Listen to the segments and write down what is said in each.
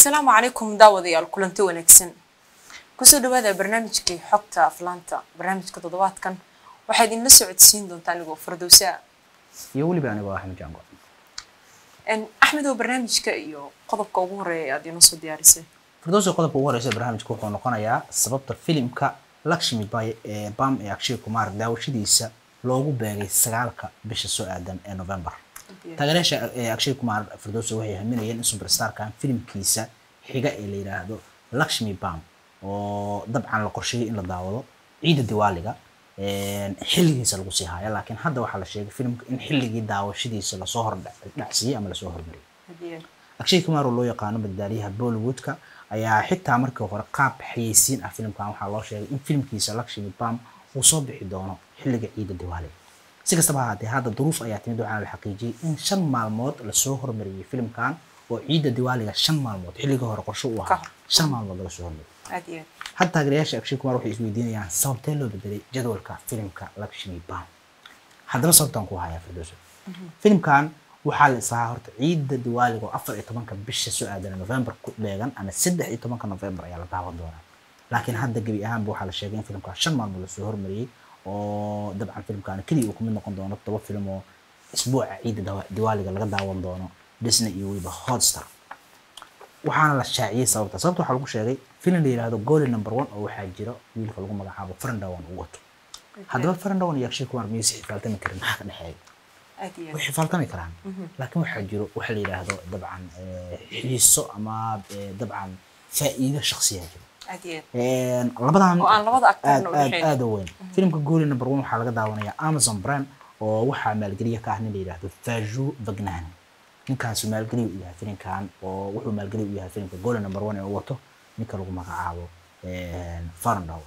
asalaamu calaykum daawadayaal kulanti wanaagsan kusoo dhawaada barnaamijkii xogta aflaanta barnaamijka toddobaadkan waxaad inla socodsiin doontaa anigoo fardowsaa iyo weliba anigoo ah axmed jango axmed oo barnaamijka iyo qodobka ugu horeeya aad inoo soo diyaarisay fardowsa qodobka ugu horeysa barnaamijka wuxuu noqonayaa sababta filimka lakshmi bay ee bam ee akshay kumar daawashadiisa loogu beegay sagaalka bisha soo aadan ee novembar taageerayaasha eh, akshay kumaar firdowso waxay haminayeen in superstarkan filimkiisa xiga ee la yidhaahdo luxmi bam oo dabcan la qorsheeyey in la daawado ciida diwaaliga xilligiisa lagu sii haayo laakiin hadda waxaa la sheegay filimka in xilligii daawashadiisa lasoo hordhacsiyey ama lasoo hormariyey akshay kumaar oo loo yaqaano badbaadiyaha bollywoodka ayaa xitaa markii hore qaab xayeysiin ah filimkan waxaa loo sheegay in filimkiisa luxmi bam uu soo bixi doono xilliga ciida diwaaliga si kastaba ahaatee hadda duruuf ayaa timid waxaana la xaqiijiyey in shan maalmood lasoo hormariyey filimkan oo ciidda diwaaliga shan maalmood xilliga hore qorsho u ahaa shan maalmood laga hormariyey had taageerayaasha akshay kumar waxay isweydiinayaan sababtee loo bedelay jadwalka filimka luxury bound haddana sababtaan ku hayaa firdowso mhm. filimkan waxaa la isahaa horta ciidda diwaaliga oo afar iyo tobanka bisha soo aadana november ku dheegan ama saddex iyo tobanka november ayaa la daawan doonaa laakiin hadda gebi ahaanba waxaa la sheegay in filimkaa shan maalmood lasoo hormariyey oo dabcan filimkaana keliya uu kamid noqon doono todoba filim oo isbuuca ciidda diwaaliga laga daawan doono disney iyo weliba hotstar waxaana la shaaciyey sababta sababta waxaa lagu sheegay filim la yidhaahdo gooli number one oo waxaa jira wiilka lagu magacaabo farandawan uu wato haddaba farandawan iyo akshay kumar miyaysa xifaaltami karin maxaa ka dhexeeya way xifaaltami karaan mhm. laakiin waxaa jiro waxa la yidhaahdo dabcan eh, xiiso ama eh, dabcan faa'iido shaksiyaa jiro labadan aada weyn mhm. filimka guuri number one waxaa laga daawanayaa amazon brand oo waxaa maalgeliya ka ah nin la yidhaahdo faju bagnani ninkaasu maalgeliy u yahay filimkan oo wuxuu maalgeliy u yahay filimka goole number one ee uu wato ninka lagu magacaabo farndow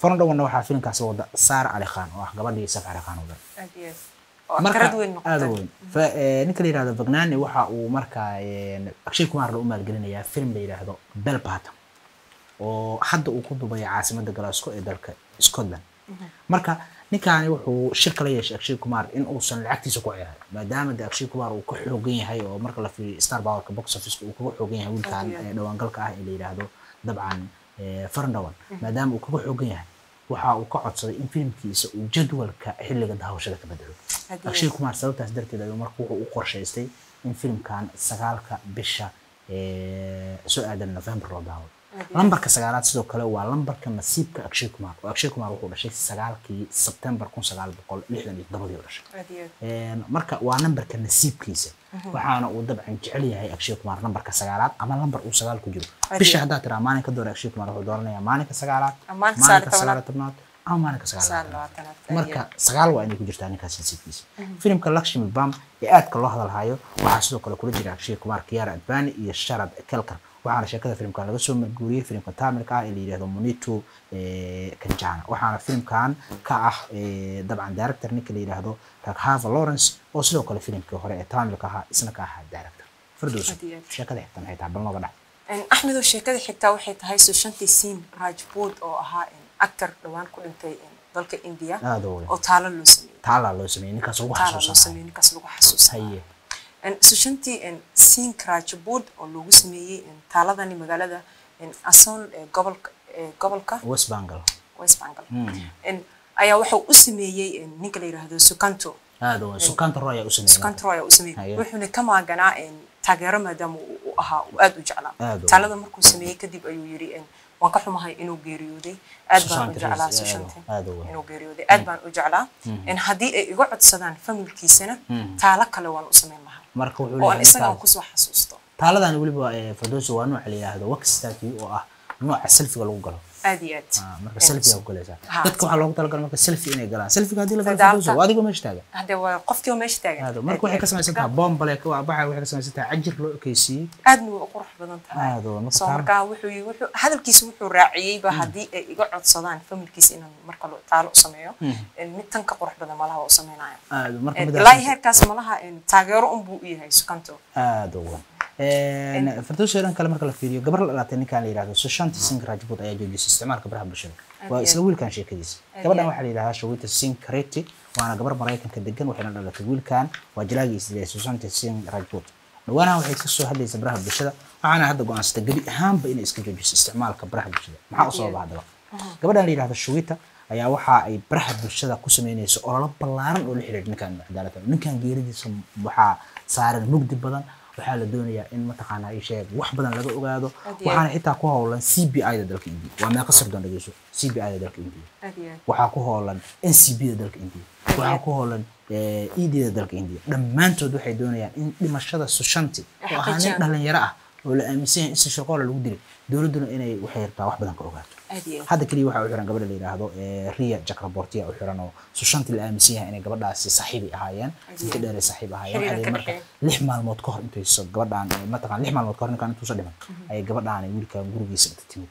farndowna waxaa filimkaasi wada saar cali khan oo ah gabadhii saf cali khan wadan Mm. Eh, ninka la yihahdo bagnaani waxa uu markaa eh, akshay kumaarna u maalgelinayaa film la yidhaahdo belbata oo hadda uu ku dubaya caasimada glasgow ee dalka scotland mhm. marka ninkaani wuxuu shirka la yeeshay akshay kumaar in uusan lacagtiisa ku ciyaaro maadaama de akshay kumaar uu ka xoogan yahay oo marka la fiiriyo star powerka box officeka uu kaga xoogan yahay wiilkan eh, dhawaangalka ah ee la yidhaahdo dabcan farndawan mhm. maadaama uu kaga xoogan yahay waxa uu ka codsaday in filimkiisa uu jadwalka xilliga daawashada ka bedelo akshiir kumaar sababtaas darteed ayuu marka wuxuu u qorshaystay in filimkan sagaalka bisha soo aadan november loo daawado lambarka sagaalaad sidoo kale waa lambarka nasiibka akshay kumar oo akshay kumar wuxuu dhashay sagaalkii sebtembar kun sagaal boqol lixdan iyo todobadii u dhashay marka waa lambarka nasiibkiisa waxaana uu dabcan jecel yahay akshay kumar lambarka sagaalaad ama lambar uu sagaal ku jiro bisha haddaa tiraa maalinka doore akshay kumar wuxuu dooranayaa maalinka sagaalaad maalinka sagaal tobnaad ama maalinka sagaalaad sagaal waa inay ku jirtaa ninkaas nasiibkiisa filimka lakshmi bam ee aadka loo hadalhayo waxaa sidoo kale kula jira akshay kumar kiyaara adbani iyo sharad kelkar waxaana sheekada filimka laga soo marguuriyey filimka taamilka ah ee la yidhahdo monito kanjana waxaana filimkan ka ah dabcan director ninka la yidhaahdo rakhava lawrence oo sidoo kale filimkii hore ee taamilka ahaa isna ka ahaa director firdows sheekada xigta maxay tahay bal nooga dhac axmedoo sheekada xigtaa waxay tahay sushantii siin rajbood oo ahaa actor dhowaan ku dhintay dalka india oo taala loo sameeyey taala loo sameeyey ninkaas lagu xasuusanay shantii siin krajabod oo loogu sameeyey taaladani magaalada asoon eh, gobolka eh, gobolka hmm. ayaa wuxuu u sameeyey ninka la yiraahdo sukanto ah, wuxuuna ka maaganaa taageero maadaama u ahaa aad u jeclaa taalada markuu sameeyey kadib ayuu yiri waan ka xumahay inuu geeriyooday aad baan u jeclaa soshontii geeriyooday aad baan u jeclaa in haddii ay iga codsadaan familkiisana taalo kale waan u samayn lahaa marka oo aan isagaan kusoo xasuusto taaladan weliba fardowsi waa nooc la yidhaahdo wakstaakii oo ah nooca selfiga lagu galo aad iyo aad ah, marka selfie aad ku leesaa dadka waxaa loogu talagalay marka selfie inay galaan selfiga haddii la galo adigoo meesha taagan hadee waa qofkii oo meesha taagan marka waxay ka samaysan tahay bombale ka waa baxa waxay ka samaysan tahay cajir loo ekeysiiyey aadna way u qurux badan tahay aad waa marka marka wuxuu wuxuu hadalkiisa wuxuu raaciyey ba mm. haddii ay iga codsadaan familkiisa inaan marka loo taalo u sameeyo mm. mid tan ka qurux badan malaha u sameynayo aad marka ilaa heerkaas malaha taageero un buu u yahay sukanto aad waa fardoos heran kale marka la fiiriyo gabar la dhalatay ninkaan la yihahdo sashanti sink rajput ayaa joojisay isticmaalka baraha bulshada waa isla wiilkan sheekadiisa gabadhan waxaa la yidhahaa shawinta sink kareti waana gabar maraykanka degan waxayna dhalatay wiilkan waa jalaagiisa sashanti sink rajput dhawaanaha waxay ka hadlaysa baraha bulshada waxaana hadda go-aansatay gebi ahaanba inay iska joojiso isticmaalka baraha bulshada maxaa u sababa gabadhan la yidhahdo shawita ayaa waxa ay baraha bulshada ku sameynayso ololo ballaaran oo la xiriir ninkan cadaalada ninkan geeridiisa waxaa saaran mugdi badan waxaa la doonayaa in mataqaana sheeg wax badan laga ogaado waxaana xitaa ku howlan c b i da dalka indiya waa meeqa sirdoon dhageyso c b i da dalka indiya waxaa ku howlan n c b da dalka indiya waxaa ku howlan eh, e d da dalka indiya dhammaantood waxay doonayaan in dhimashada sushanti eh, oo ahaa nin dhalinyaro ah oo la aaminsan yahay in si lagu dilay dowladduna inay waxay rabtaa wax badan ka ogaato hadda keliya waxaa u xiran gabadha la yidhaahdo ria jakrabortiya u xiran oo sushantii la aaminsan yahay inay gabadhaasi saaxiibi ahaayeen inta dheeray saaxiib ahaayeen ayay marka lix maalmood ka hor intayso gabadhaan mataqaan lix maalmood ka hor ninkaan intuusa dhiman mhm. ayay gabadhaan wiilkan gurigiisa inta timid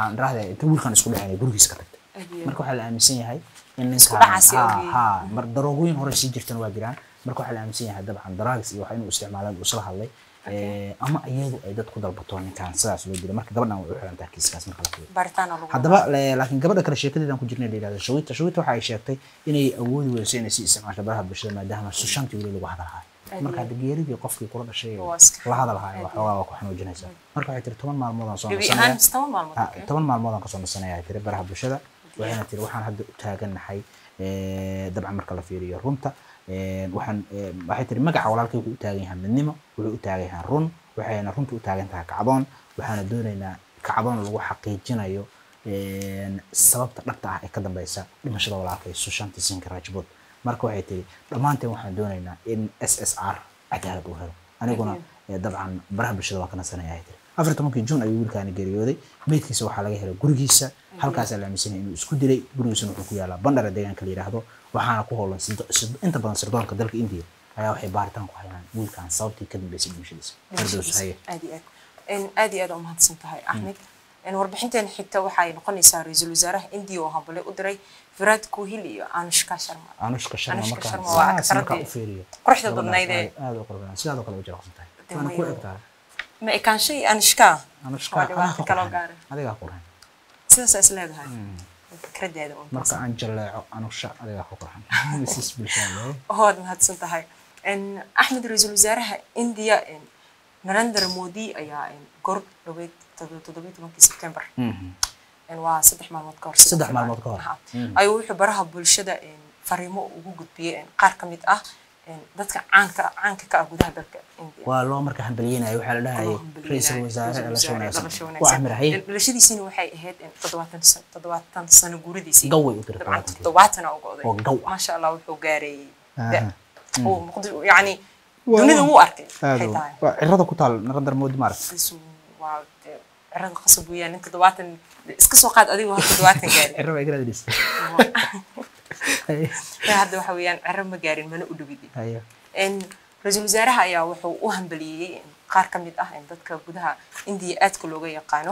aan dhahda inta wiilkan isku dhexeen gurigiisa ka tagtay marka waxaa la aaminsan yahay in ninkaan daroogooyin hore sii jirtan waa jiraan marka waxaa la aaminsan yahay dabcan daraagis iyo waxa inuu isticmaalaan uu isla hadlay ama iyagu ay dad ku dalbato ninkaan sidaas loo jira marka gabadhan way u kiiskaas marka la fiiriyo gabadha kale sheekadeedaan ku jirnay la yidhahdo shawiita shawiita waxa ay sheegtay inay awoodi weyso inay sii isticmaasho baraha bulshada maadaama sushantii weli lagu hadalhayo marka hadda geeridii qofkii kula dhashay la hadalhayo waxoogaa waa ku xanuujinaysa marka waxay tiri toban maalmood aan soo nasanaya toban maalmood aan kasoo nasanaya tiri baraha bulshada waxayna tiri waxaan hadda u taagannahay dabcan marka la fiiriyo runta waxay tii magaca walaalkay wuxuu utaagan taagan yahay midnimo wuxuu utaagan taagan yahay run waxayna runta u taagan tahay kacdoon waxaana doonaynaa kacdoon lagu xaqiijinayo sababta dhabta ah ee ka dambeysa dhimashada walaalkay sushanti sinka rajabud marka waxay tiri dhammaanteen waxaan doonaynaa in s s r cadaalad uu helo aniguna dabcan baraha bulshada waa ka nasanaya ay tiri afar tobankii jun ayuu wiilkaani geeriyooday meydkiisa waxaa laga helay gurigiisa halkaasaa la aaminsanaya inuu isku dilay gurigiisana wuxuu ku yaalaa bandhara deegaanka la yidhaahdo waxaana ku howlan inta badan sirdoonka dalka indiya ayaa waxay baaritaan ku hayaan wiilkan sababtii ka dambeysay dhimashadiisa aad iyo aad umahadsan tahay mm. axmed warbixinteena xigta waxa noqonaysaa ra-iisul wasaaraha indiya oo hambale u diray virad kuhil iyo anushka sharma anushka sharma markaa quruxda badnayd ee sidaadoo kale u jira tahay waana ku egtahay ma ekaanshay anishkaa adigaa qurxan marka aan jaleeco anusha adigaa ku qurxan misis mahadsan tahay axmed ra-iisul wasaaraha india narendra modi ayaa gor dhaweyd toddobiyi tobankii sebtembar waa saddex maalmood ka hor saddex maalmood ka ayuu wuxuu baraha bulshada fariimo ugu gudbiyey qaar ka mid ah dadka caanka caanka ka ah gudaha dalka India waa loo marka hambaliyeenayo waxa la dhahay ra'iisul wasaare dhalasho wanaagsan waa waxay ahayd 70 sano 70 sano guridiisii gaway u diray 70 oo go'day oo gaw ma Allah wuxuu gaaray oo mm. muqdis dunida wuu arkay xitaa cirada ku taal narandar moodi maarag cirada qasab weeyaan inta 70 iska soo qaad adigu horta gaaray cirada ay hadda waxa weyaan cero ma gaarin mana u dhowidi ra-iisul wasaaraha ayaa wuxuu u hambaliyey qaar ka mid ah dadka gudaha indiya aadka looga yaqaano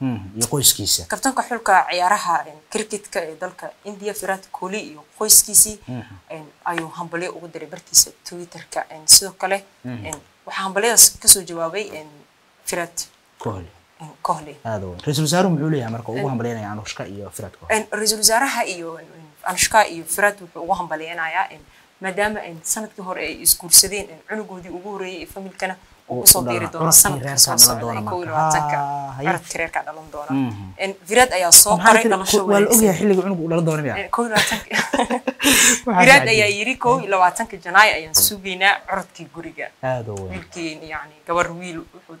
hmm, qoyskiisa kabtanka xulka ciyaaraha cricketka ee dalka india firat koli iyo qoyskiisii hmm. ayuu hambalyo ugu diray bartiisa twitterka sidoo kale hmm. waxaa hambalyadaas kasoo jawaabay firat ra-isul wasaaruhu muxuu leeyahay marka ugu hambalyaynaya anushka iyo firadko ra-isul wasaaraha iyo anushka iyo firad wuxuu ugu hambalyaynayaa maadaama sanadkii hore ay isguursadeen cunugoodii ugu horeeyay iyo familkana uu ah, mhm. ayaa soo qoray dhalashowaa la xilliga cunug uu dhalan doona hiraad ayaa yiri kow iyo labaatanka janaay ayaan sugaynaa codkii guriga gabar wiil wuxuu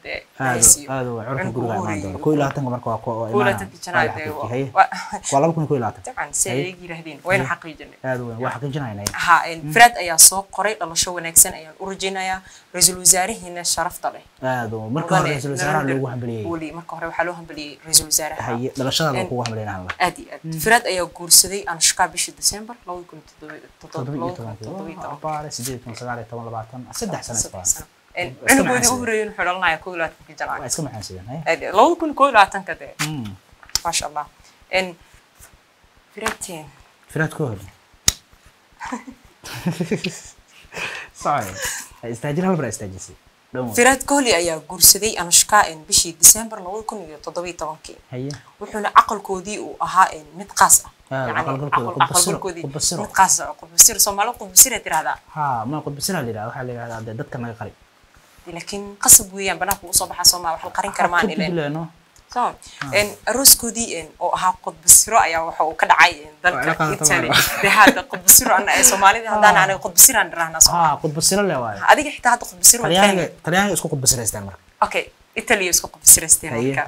ayaa soo qoray dhalasho wanaagsan ayaan u rajaynayaa ra-iisul wasaaraheena sharafta leh marka hore waxaa loo hambaliyey ra-isul wasaaraha aad mm. ayaa guursaday anushkaa bishii december kun u horeeyay wuxuu ayaa guursaday anushka bishii disembar labada wuxuuna aqalkoodii uu ahaa mid qaas ah dadka naga qarin laakiin qasab weeyaan banaanku usoo baxaa sooma wax la qarin karmaan ileen arooskoodii oo ahaa qodbasiro ayaa waxa uu ka dhacay dalka italy dee hadda qodbasiro ana ee soomaalida haddaan anaga qodbasiraan dharahnaa sooma qodbasiro le waay adiga xitaa hadda qodbasiro talyaaniga isku qodbasiraystaan marka okay italy isku qodbasiraysteen marka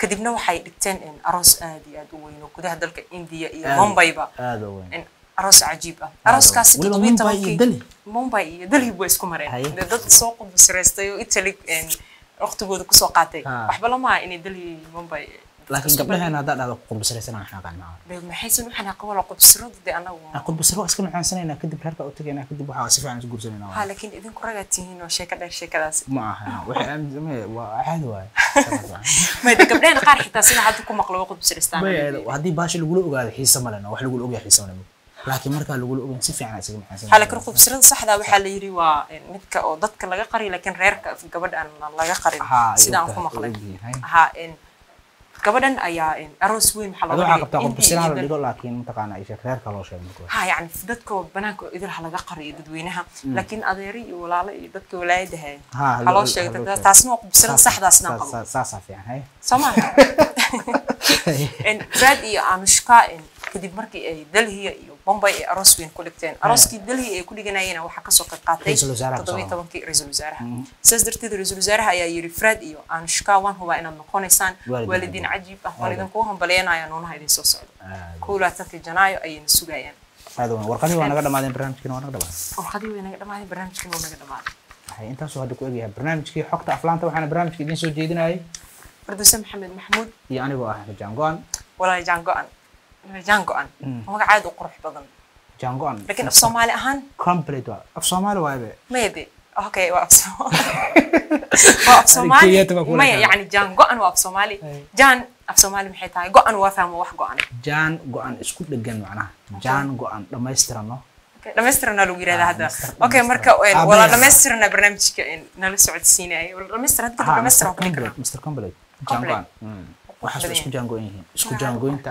kadibna waxay dhigteen aroos aad iyo aad u weyn oo gudaha dalka indiya iyo mumbayba aroos cajiib ah arooskaasi mumbay iyo dalhib waa isku mareen dad soo qudbisiraystay oo italy waktigooda kusoo qaatay waxba lama inay dalhi mumbay laakiin gabdhaheena haddaad dhahdo qurbisaraysan aan xanaaqaan maaha qurbisaro iska nuxaansanayna kadib reerka u tagayna kadib waxaa si fiican isu guursanayna laakiin idinku ragaa tihiin oo sheeko dheer sheekadaas ma aha waa caadi waaye mayda gabdhaheena qaar xitaa sida hadda ku maqlo qurbisaraystaan haddii baashi lagula ogaado xiise ma lena wax lagula ogyahay xiise ma lena laakiin markaa lagula ogan si fiican isaga maxaasan laakiin qubsirada saxda waxaa la yiri waa midka oo dadka laga qari laakiin reerka gabadha aan laga qarin sidaan ku maqlay ha gabadhan ayaa aroos weyn laakiin mataqaana ay sheeg reerka loo sheeg ha yani dadkoo banaanka idil ha laga qariyo dadweynaha mm. laakiin adeeri iyo walaalo iyo dadka walaayada haloo sheegta qubsila saxdaasna qabo raad iyo anushka kadib markii ay dalhiya iyo bombay ay aroos weyn ku dhigteen eh. arooskii delhi ay ku dhiganayena waxaa kasoo qayb qaatay toddobiyi tobankii ra-iisul wasaaraha mm. sidaas darteed ra-iisul wasaaraha ayaa yiri fred iyo anushka waan hubaa inaad noqonaysaan waalidiin cajiib ah waan idinkugu hambalyanaya nuunaha idin soo socdo kow janaayo ayayna sugayaan warqadii waa naga dhamaadeen barnaamijkiina waa naga dhamaadeen warqadii way naga dhamaadeen barnaamijkiina waa naga dhamaadeen waxay intaasoo hadda ku egyahay barnaamijkii xogta aflaanta waxaana barnaamijka idiin soo jeedinayay farduse maxamed maxamuud iyo anigoo ah jaango-an walaahi jango-an magacaad u qurux badan jango-an lakin af soomaali ahaan complete waa af soomaali waabe maybe okay waa af waa af soomaali maya yani jaan go-an waa af soomaali jaan af soomaali maxay tahay go-an waa fahmo wax go-an jaan go-an isku dhegan macnaha jaan go-an dhammaystirano dhamaystirna lagu yirahdaa hadda okay marka wala dhamaystirna barnaamijka nala socodsiinaya wala dhamaystir hadda dhamaystir oo kale mr complete jango-an waxaas isku jango-in yihiin isku jango-inta